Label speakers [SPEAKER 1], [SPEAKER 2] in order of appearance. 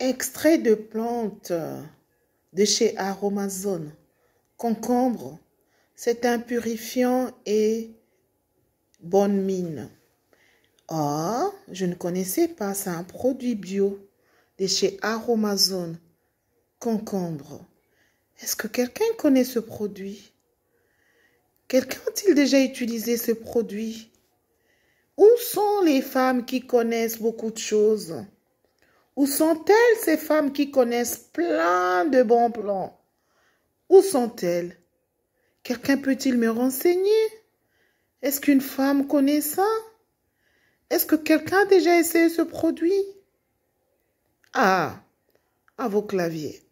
[SPEAKER 1] Extrait de plantes de chez Aromazone. Concombre, c'est un purifiant et bonne mine. oh, je ne connaissais pas, c'est un produit bio de chez Aromazone. Concombre. Est-ce que quelqu'un connaît ce produit Quelqu'un a-t-il déjà utilisé ce produit Où sont les femmes qui connaissent beaucoup de choses où sont-elles ces femmes qui connaissent plein de bons plans Où sont-elles Quelqu'un peut-il me renseigner Est-ce qu'une femme connaît ça Est-ce que quelqu'un a déjà essayé ce produit
[SPEAKER 2] Ah, à vos claviers.